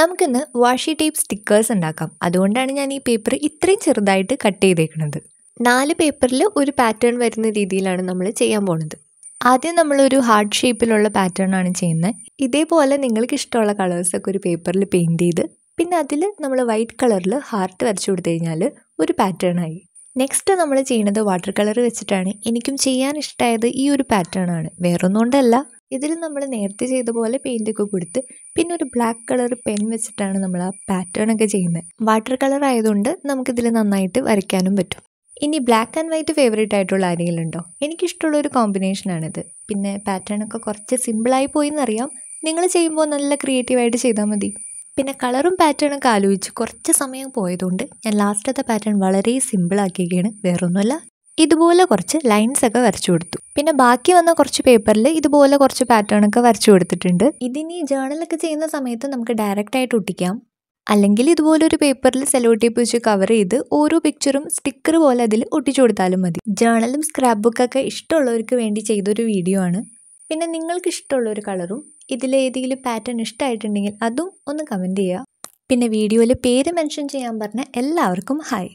നമുക്കിന്ന് വാഷി tape stickers ഉണ്ടാക്കാം അതുകൊണ്ടാണ് ഞാൻ ഈ പേപ്പർ ഇത്രയും ചെറുതായിട്ട് കട്ട് ചെയ്തേക്കുന്നത് നാല് പേപ്പറിൽ ഒരു പാറ്റേൺ വരുന്ന രീതിയിലാണ് നമ്മൾ ചെയ്യാൻ പോണത് ആദ്യം നമ്മളൊരു ഹാർട്ട് ഷേപ്പിലുള്ള പാറ്റേൺ ആണ് ചെയ്യുന്നത് ഇതേപോലെ നിങ്ങൾക്ക് ഇഷ്ടമുള്ള കളേഴ്സൊക്കെ ഒരു പേപ്പറിൽ പെയിൻറ് ചെയ്ത് പിന്നെ അതിൽ നമ്മൾ വൈറ്റ് കളറിൽ ഹാർട്ട് വരച്ചു കൊടുത്തു കഴിഞ്ഞാൽ ഒരു പാറ്റേൺ ആയി നെക്സ്റ്റ് നമ്മൾ ചെയ്യുന്നത് വാട്ടർ കളർ വെച്ചിട്ടാണ് എനിക്കും ചെയ്യാൻ ഇഷ്ടമായത് ഈ ഒരു പാറ്റേൺ ആണ് വേറൊന്നുകൊണ്ടല്ല ഇതിൽ നമ്മൾ നേരത്തെ ചെയ്ത പോലെ ഒക്കെ കൊടുത്ത് പിന്നെ ഒരു ബ്ലാക്ക് കളർ പെൻ വെച്ചിട്ടാണ് നമ്മൾ ആ പാറ്റേൺ ഒക്കെ ചെയ്യുന്നത് വാട്ടർ കളർ ആയതുകൊണ്ട് നമുക്കിതിൽ നന്നായിട്ട് വരയ്ക്കാനും പറ്റും ഇനി ബ്ലാക്ക് ആൻഡ് വൈറ്റ് ഫേവറേറ്റ് ആയിട്ടുള്ള ആരെങ്കിലും ഉണ്ടോ എനിക്കിഷ്ടമുള്ള ഒരു കോമ്പിനേഷനാണിത് പിന്നെ പാറ്റേൺ ഒക്കെ കുറച്ച് സിമ്പിളായി പോയി എന്നറിയാം നിങ്ങൾ ചെയ്യുമ്പോൾ നല്ല ക്രിയേറ്റീവായിട്ട് ചെയ്താൽ മതി പിന്നെ കളറും ഒക്കെ ആലോചിച്ച് കുറച്ച് സമയം പോയതുകൊണ്ട് ഞാൻ ലാസ്റ്റത്തെ പാറ്റേൺ വളരെ സിമ്പിൾ സിമ്പിളാക്കിയിരിക്കുകയാണ് വേറൊന്നുമല്ല ഇതുപോലെ കുറച്ച് ലൈൻസ് ഒക്കെ വരച്ചു കൊടുത്തു പിന്നെ ബാക്കി വന്ന കുറച്ച് പേപ്പറിൽ ഇതുപോലെ കുറച്ച് പാറ്റേൺ ഒക്കെ വരച്ചു കൊടുത്തിട്ടുണ്ട് ഇതിനി ജേണലൊക്കെ ചെയ്യുന്ന സമയത്ത് നമുക്ക് ഡയറക്റ്റ് ആയിട്ട് ഒട്ടിക്കാം അല്ലെങ്കിൽ ഇതുപോലൊരു പേപ്പറിൽ സെലോ ടേപ്പ് വെച്ച് കവർ ചെയ്ത് ഓരോ പിക്ചറും സ്റ്റിക്കർ പോലെ അതിൽ ഒട്ടിച്ചു കൊടുത്താലും മതി ജേണലും സ്ക്രാപ്പ് ബുക്കൊക്കെ ഇഷ്ടമുള്ളവർക്ക് വേണ്ടി ചെയ്തൊരു വീഡിയോ ആണ് പിന്നെ നിങ്ങൾക്ക് ഇഷ്ടമുള്ള ഒരു കളറും ഇതിലേതെങ്കിലും പാറ്റേൺ ഇഷ്ടമായിട്ടുണ്ടെങ്കിൽ അതും ഒന്ന് കമൻറ്റ് ചെയ്യുക പിന്നെ വീഡിയോയിൽ പേര് മെൻഷൻ ചെയ്യാൻ പറഞ്ഞ എല്ലാവർക്കും ഹായ്